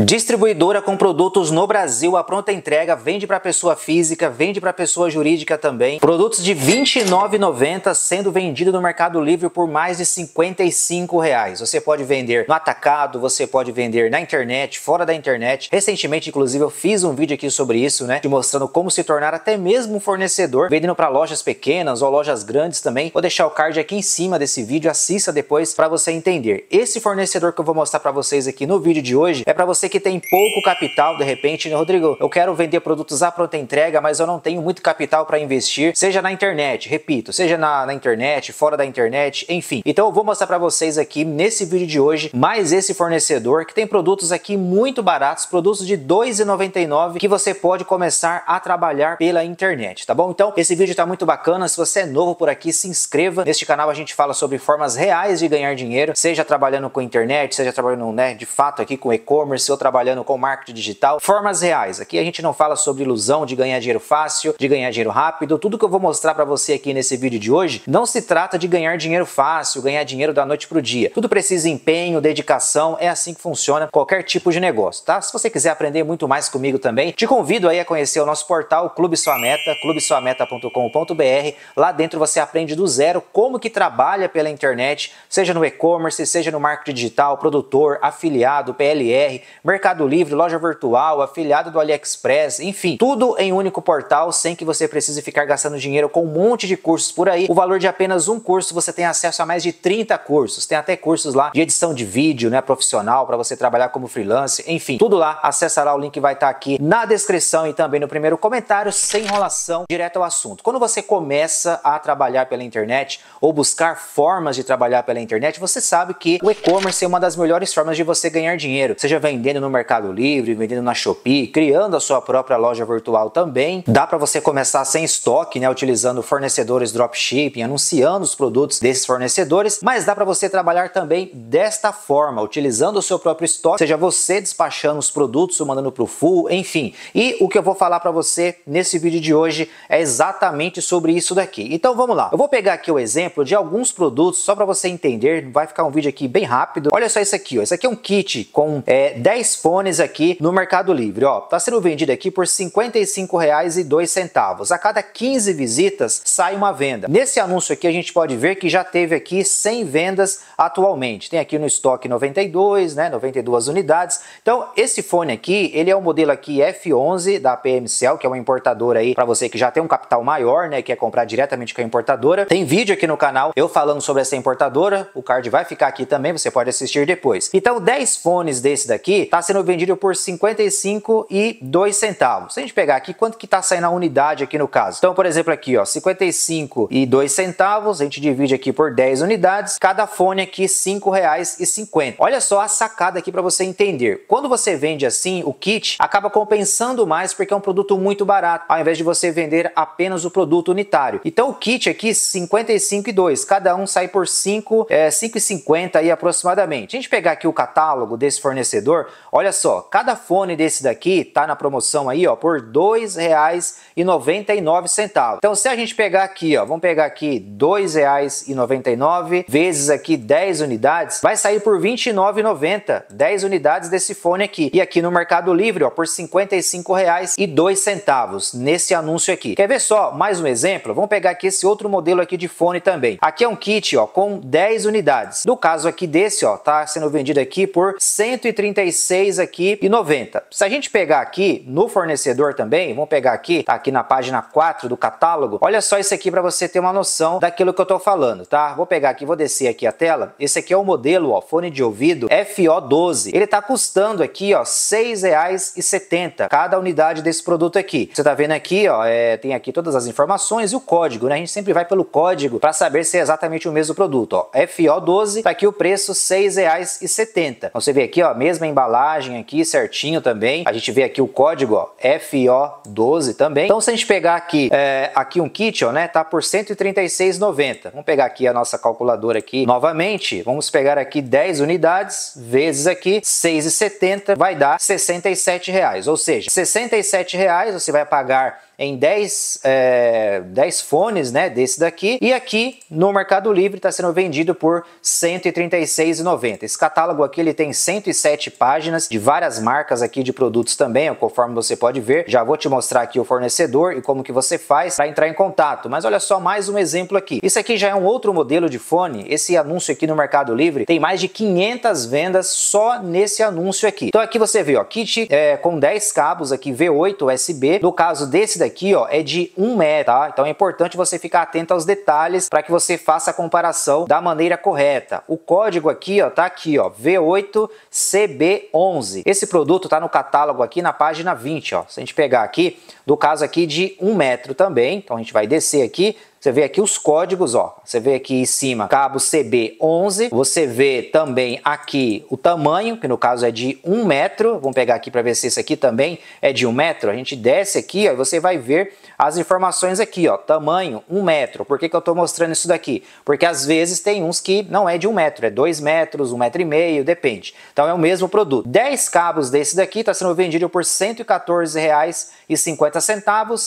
Distribuidora com produtos no Brasil, a pronta entrega, vende para pessoa física, vende para pessoa jurídica também. Produtos de R$ 29,90 sendo vendido no Mercado Livre por mais de R$ 55. Reais. Você pode vender no atacado, você pode vender na internet, fora da internet. Recentemente, inclusive, eu fiz um vídeo aqui sobre isso, né, te mostrando como se tornar até mesmo um fornecedor, vendendo para lojas pequenas ou lojas grandes também. Vou deixar o card aqui em cima desse vídeo, assista depois para você entender. Esse fornecedor que eu vou mostrar para vocês aqui no vídeo de hoje é para você você que tem pouco capital, de repente, né, Rodrigo? Eu quero vender produtos à pronta entrega, mas eu não tenho muito capital para investir, seja na internet, repito, seja na, na, internet, fora da internet, enfim. Então eu vou mostrar para vocês aqui nesse vídeo de hoje mais esse fornecedor que tem produtos aqui muito baratos, produtos de R$ 2,99 que você pode começar a trabalhar pela internet, tá bom? Então esse vídeo está muito bacana. Se você é novo por aqui, se inscreva. Neste canal a gente fala sobre formas reais de ganhar dinheiro, seja trabalhando com internet, seja trabalhando né, de fato aqui com e-commerce seu trabalhando com marketing digital, formas reais. Aqui a gente não fala sobre ilusão de ganhar dinheiro fácil, de ganhar dinheiro rápido. Tudo que eu vou mostrar para você aqui nesse vídeo de hoje não se trata de ganhar dinheiro fácil, ganhar dinheiro da noite pro dia. Tudo precisa de empenho, dedicação, é assim que funciona qualquer tipo de negócio, tá? Se você quiser aprender muito mais comigo também, te convido aí a conhecer o nosso portal Clube Sua Meta, clubesuameta.com.br. Lá dentro você aprende do zero como que trabalha pela internet, seja no e-commerce, seja no marketing digital, produtor, afiliado, PLR, Mercado Livre, loja virtual, afiliado do AliExpress, enfim, tudo em um único portal sem que você precise ficar gastando dinheiro com um monte de cursos por aí. O valor de apenas um curso você tem acesso a mais de 30 cursos. Tem até cursos lá de edição de vídeo, né, profissional para você trabalhar como freelance, enfim, tudo lá. Acessará o link vai estar tá aqui na descrição e também no primeiro comentário, sem enrolação, direto ao assunto. Quando você começa a trabalhar pela internet ou buscar formas de trabalhar pela internet, você sabe que o e-commerce é uma das melhores formas de você ganhar dinheiro, seja vendendo vendendo no Mercado Livre, vendendo na Shopee, criando a sua própria loja virtual também. Dá para você começar sem estoque, né, utilizando fornecedores dropshipping, anunciando os produtos desses fornecedores, mas dá para você trabalhar também desta forma, utilizando o seu próprio estoque, seja você despachando os produtos, ou mandando para o full, enfim. E o que eu vou falar para você nesse vídeo de hoje é exatamente sobre isso daqui. Então vamos lá. Eu vou pegar aqui o exemplo de alguns produtos só para você entender, vai ficar um vídeo aqui bem rápido. Olha só isso aqui, ó. Isso aqui é um kit com é, 10 10 fones aqui no Mercado Livre. Ó, tá sendo vendido aqui por R$ 55,02. A cada 15 visitas sai uma venda. Nesse anúncio aqui a gente pode ver que já teve aqui 100 vendas atualmente. Tem aqui no estoque 92, né, 92 unidades. Então esse fone aqui, ele é o um modelo aqui F11 da PMCL, que é uma importadora aí para você que já tem um capital maior, né, que comprar diretamente com a importadora. Tem vídeo aqui no canal eu falando sobre essa importadora. O card vai ficar aqui também, você pode assistir depois. Então 10 fones desse daqui está sendo vendido por 55 e dois centavos. Se a gente pegar aqui, quanto que está saindo a unidade aqui no caso? Então, por exemplo, aqui, ó, 55 e dois centavos, a gente divide aqui por 10 unidades, cada fone aqui R$ 5,50. Olha só a sacada aqui para você entender. Quando você vende assim, o kit acaba compensando mais porque é um produto muito barato, ao invés de você vender apenas o produto unitário. Então, o kit aqui 55 e dois. cada um sai por 5, é, 5,50 aí aproximadamente. Se a gente pegar aqui o catálogo desse fornecedor, Olha só, cada fone desse daqui tá na promoção aí, ó, por R$ 2,99. Então se a gente pegar aqui, ó, vamos pegar aqui R$ 2,99 vezes aqui 10 unidades, vai sair por R$ 29,90, 10 unidades desse fone aqui. E aqui no Mercado Livre, ó, por R$ 55,02 nesse anúncio aqui. Quer ver só mais um exemplo? Vamos pegar aqui esse outro modelo aqui de fone também. Aqui é um kit, ó, com 10 unidades. No caso aqui desse, ó, tá sendo vendido aqui por R$ 136 6 aqui e 90. Se a gente pegar aqui no fornecedor também, vamos pegar aqui, tá aqui na página 4 do catálogo. Olha só isso aqui para você ter uma noção daquilo que eu tô falando, tá? Vou pegar aqui, vou descer aqui a tela. Esse aqui é o modelo, ó, fone de ouvido FO12. Ele tá custando aqui, ó, R$ 6,70 cada unidade desse produto aqui. Você tá vendo aqui, ó, é, tem aqui todas as informações e o código, né? A gente sempre vai pelo código para saber se é exatamente o mesmo produto, ó. FO12, tá aqui o preço R$ 6,70. Então, você vê aqui, ó, mesma embalagem embalagem aqui certinho também. A gente vê aqui o código, ó, FO12 também. Então, se a gente pegar aqui, é, aqui um kit, ó, né, tá por R$ 136,90. Vamos pegar aqui a nossa calculadora aqui novamente. Vamos pegar aqui 10 unidades vezes aqui 6,70 vai dar R$ reais Ou seja, R$ reais você vai pagar em 10, é, 10 fones né, desse daqui. E aqui no Mercado Livre está sendo vendido por R$ 136,90. Esse catálogo aqui ele tem 107 páginas de várias marcas aqui de produtos também, ó, conforme você pode ver. Já vou te mostrar aqui o fornecedor e como que você faz para entrar em contato. Mas olha só mais um exemplo aqui. Isso aqui já é um outro modelo de fone. Esse anúncio aqui no Mercado Livre tem mais de 500 vendas só nesse anúncio aqui. Então aqui você vê, ó, kit é, com 10 cabos aqui V8 USB. No caso desse daqui, aqui ó, é de 1 metro, tá? Então é importante você ficar atento aos detalhes para que você faça a comparação da maneira correta. O código aqui ó, tá aqui ó, V8CB11. Esse produto tá no catálogo aqui na página 20 ó. Se a gente pegar aqui, do caso aqui de 1 metro também, então a gente vai descer aqui, você vê aqui os códigos, ó. Você vê aqui em cima cabo CB11. Você vê também aqui o tamanho, que no caso é de 1 metro. Vamos pegar aqui para ver se esse aqui também é de 1 metro. A gente desce aqui, ó, e você vai ver as informações aqui, ó. Tamanho 1 metro. Por que, que eu estou mostrando isso daqui? Porque às vezes tem uns que não é de 1 metro, é 2 metros, 1 metro e meio, depende. Então é o mesmo produto. 10 cabos desse daqui está sendo vendido por R$ 114,50.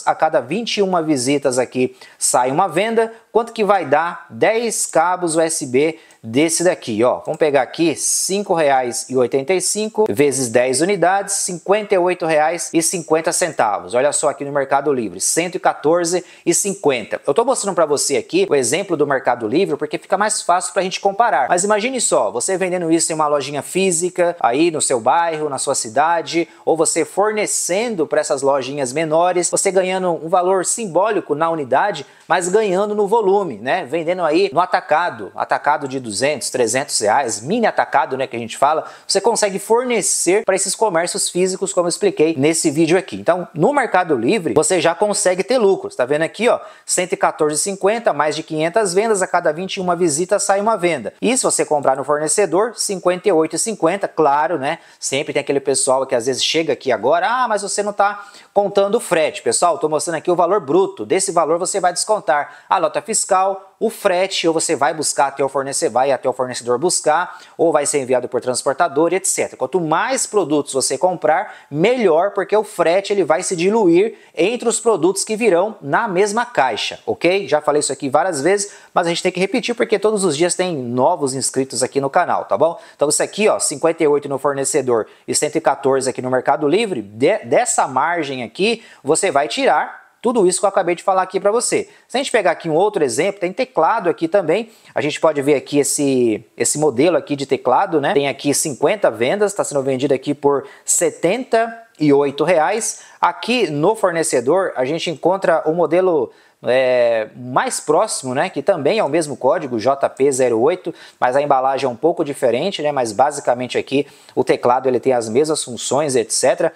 A cada 21 visitas aqui sai uma venda, quanto que vai dar 10 cabos USB desse daqui, ó. Vamos pegar aqui R$ 5,85 vezes 10 unidades, R$ 58,50. Olha só aqui no Mercado Livre, R$ 114,50. Eu estou mostrando para você aqui o exemplo do Mercado Livre porque fica mais fácil para a gente comparar. Mas imagine só, você vendendo isso em uma lojinha física, aí no seu bairro, na sua cidade, ou você fornecendo para essas lojinhas menores, você ganhando um valor simbólico na unidade, mas ganhando no volume, né? Vendendo aí no atacado, atacado de 200 200, 300 reais, mini atacado, né, que a gente fala, você consegue fornecer para esses comércios físicos, como eu expliquei nesse vídeo aqui. Então, no Mercado Livre, você já consegue ter lucro. Está vendo aqui, ó, 114,50, mais de 500 vendas, a cada 21 visitas sai uma venda. E se você comprar no fornecedor, 58,50, claro, né? Sempre tem aquele pessoal que às vezes chega aqui agora, ah, mas você não está contando o frete. Pessoal, estou mostrando aqui o valor bruto. Desse valor você vai descontar a nota fiscal, o frete, ou você vai buscar até o fornecedor, vai até o fornecedor buscar, ou vai ser enviado por transportador, etc. Quanto mais produtos você comprar, melhor, porque o frete ele vai se diluir entre os produtos que virão na mesma caixa, ok? Já falei isso aqui várias vezes, mas a gente tem que repetir porque todos os dias tem novos inscritos aqui no canal, tá bom? Então isso aqui, ó, 58 no fornecedor e 114 aqui no Mercado Livre, de, dessa margem aqui, você vai tirar tudo isso que eu acabei de falar aqui para você. Se a gente pegar aqui um outro exemplo, tem teclado aqui também. A gente pode ver aqui esse, esse modelo aqui de teclado, né? Tem aqui 50 vendas, está sendo vendido aqui por 70 e oito reais Aqui no fornecedor a gente encontra o modelo é, mais próximo, né, que também é o mesmo código JP08, mas a embalagem é um pouco diferente, né, mas basicamente aqui o teclado ele tem as mesmas funções, etc. R$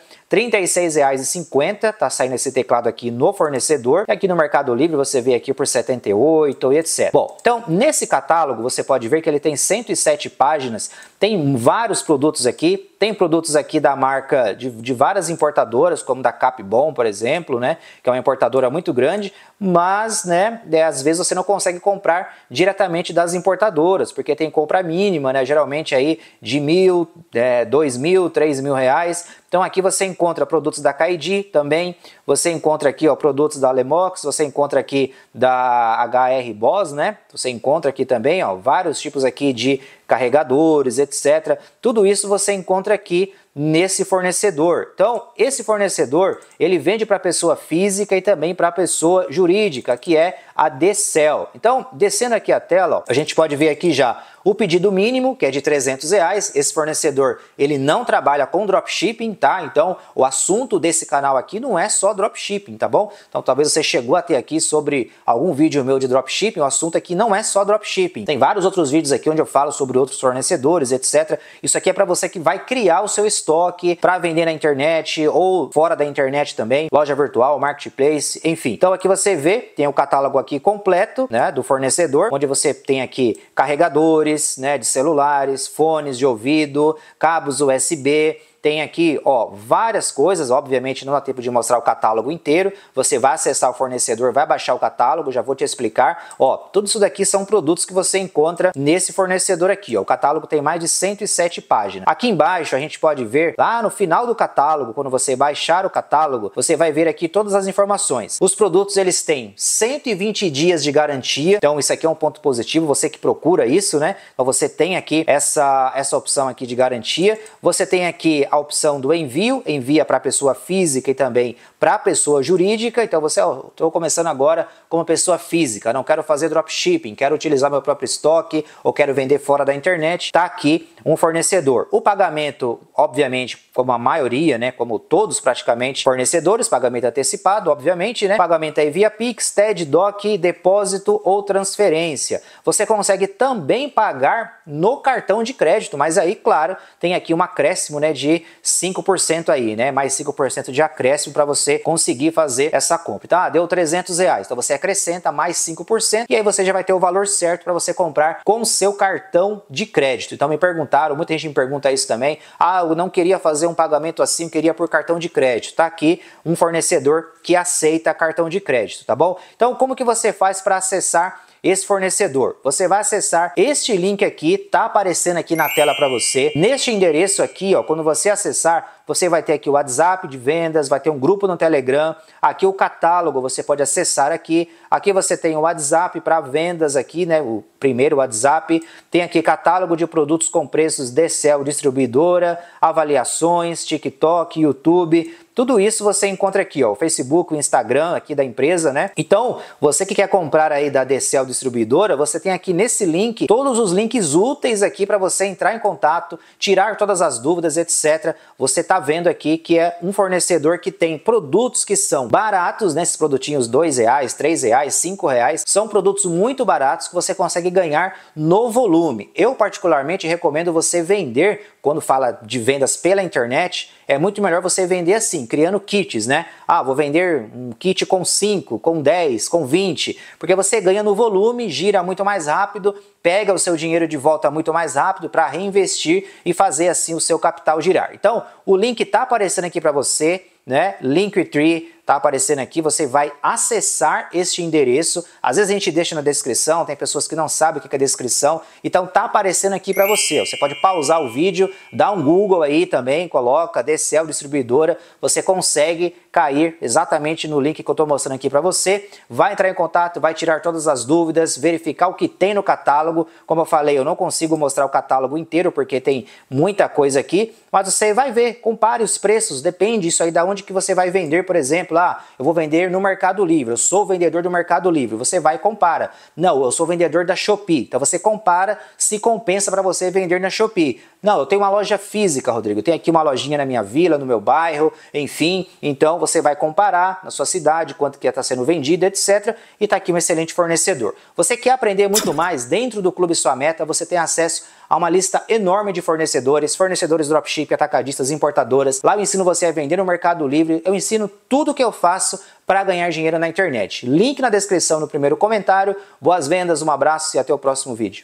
36,50 tá saindo esse teclado aqui no fornecedor. E aqui no Mercado Livre você vê aqui por 78 e etc. Bom, então nesse catálogo você pode ver que ele tem 107 páginas tem vários produtos aqui, tem produtos aqui da marca de, de várias importadoras, como da Capbom, por exemplo, né, que é uma importadora muito grande, mas né, é, às vezes você não consegue comprar diretamente das importadoras, porque tem compra mínima, né, geralmente aí de mil, é, dois mil, três mil reais, então aqui você encontra produtos da Kaidi também, você encontra aqui ó, produtos da Lemox, você encontra aqui da HR Boss, né? Você encontra aqui também ó, vários tipos aqui de carregadores, etc. Tudo isso você encontra aqui nesse fornecedor. Então, esse fornecedor, ele vende para pessoa física e também para pessoa jurídica, que é a Decel. Então, descendo aqui a tela, ó, a gente pode ver aqui já o pedido mínimo, que é de 300 reais. Esse fornecedor, ele não trabalha com dropshipping, tá? Então, o assunto desse canal aqui não é só dropshipping, tá bom? Então, talvez você chegou até aqui sobre algum vídeo meu de dropshipping, o assunto aqui não é só dropshipping. Tem vários outros vídeos aqui onde eu falo sobre outros fornecedores, etc. Isso aqui é para você que vai criar o seu estoque para vender na internet ou fora da internet também, loja virtual, marketplace, enfim. Então aqui você vê, tem o catálogo aqui completo, né, do fornecedor, onde você tem aqui carregadores, né, de celulares, fones de ouvido, cabos USB, tem aqui, ó, várias coisas, obviamente não dá tempo de mostrar o catálogo inteiro. Você vai acessar o fornecedor, vai baixar o catálogo, já vou te explicar. Ó, tudo isso daqui são produtos que você encontra nesse fornecedor aqui, ó. O catálogo tem mais de 107 páginas. Aqui embaixo a gente pode ver, lá no final do catálogo, quando você baixar o catálogo, você vai ver aqui todas as informações. Os produtos, eles têm 120 dias de garantia. Então isso aqui é um ponto positivo, você que procura isso, né? Então você tem aqui essa essa opção aqui de garantia. Você tem aqui a opção do envio, envia para a pessoa física e também para a pessoa jurídica. Então você, estou começando agora como pessoa física, não quero fazer dropshipping, quero utilizar meu próprio estoque ou quero vender fora da internet. Está aqui um fornecedor. O pagamento, obviamente, como a maioria, né, como todos praticamente fornecedores, pagamento antecipado, obviamente, né? Pagamento aí via Pix, TED, DOC, depósito ou transferência. Você consegue também pagar no cartão de crédito, mas aí, claro, tem aqui um acréscimo, né, de 5% aí, né? Mais 5% de acréscimo para você conseguir fazer essa compra. Tá? deu 300 reais. Então você acrescenta mais 5% e aí você já vai ter o valor certo para você comprar com seu cartão de crédito. Então me perguntaram, muita gente me pergunta isso também. Ah, eu não queria fazer um pagamento assim, eu queria por cartão de crédito. Tá aqui um fornecedor que aceita cartão de crédito, tá bom? Então como que você faz para acessar esse fornecedor. Você vai acessar este link aqui, tá aparecendo aqui na tela para você. Neste endereço aqui, ó, quando você acessar, você vai ter aqui o WhatsApp de vendas, vai ter um grupo no Telegram, aqui o catálogo, você pode acessar aqui. Aqui você tem o WhatsApp para vendas aqui, né, o primeiro WhatsApp. Tem aqui catálogo de produtos com preços de Cell distribuidora, avaliações, TikTok, YouTube. Tudo isso você encontra aqui, ó, o Facebook, o Instagram aqui da empresa, né? Então, você que quer comprar aí da DCL Distribuidora, você tem aqui nesse link todos os links úteis aqui para você entrar em contato, tirar todas as dúvidas, etc. Você tá vendo aqui que é um fornecedor que tem produtos que são baratos, né? Esses produtinhos dois reais, três reais, cinco reais, são produtos muito baratos que você consegue ganhar no volume. Eu particularmente recomendo você vender quando fala de vendas pela internet, é muito melhor você vender assim, criando kits, né? Ah, vou vender um kit com 5, com 10, com 20, porque você ganha no volume, gira muito mais rápido, pega o seu dinheiro de volta muito mais rápido para reinvestir e fazer assim o seu capital girar. Então, o link está aparecendo aqui para você, né? Linktree tá aparecendo aqui, você vai acessar este endereço. Às vezes a gente deixa na descrição, tem pessoas que não sabem o que é descrição, então tá aparecendo aqui para você. Você pode pausar o vídeo, dá um Google aí também, coloca DCL Distribuidora, você consegue cair exatamente no link que eu estou mostrando aqui para você. Vai entrar em contato, vai tirar todas as dúvidas, verificar o que tem no catálogo. Como eu falei, eu não consigo mostrar o catálogo inteiro porque tem muita coisa aqui, mas você vai ver, compare os preços, depende isso aí da onde que você vai vender, por exemplo, lá, eu vou vender no Mercado Livre, eu sou vendedor do Mercado Livre, você vai e compara. Não, eu sou vendedor da Shopee, então você compara se compensa para você vender na Shopee. Não, eu tenho uma loja física, Rodrigo. Eu tenho aqui uma lojinha na minha vila, no meu bairro, enfim. Então você vai comparar na sua cidade quanto que está sendo vendido, etc. E está aqui um excelente fornecedor. Você quer aprender muito mais? Dentro do Clube Sua Meta, você tem acesso a uma lista enorme de fornecedores, fornecedores dropship, atacadistas, importadoras. Lá eu ensino você a vender no Mercado Livre. Eu ensino tudo o que eu faço para ganhar dinheiro na internet. Link na descrição no primeiro comentário. Boas vendas, um abraço e até o próximo vídeo.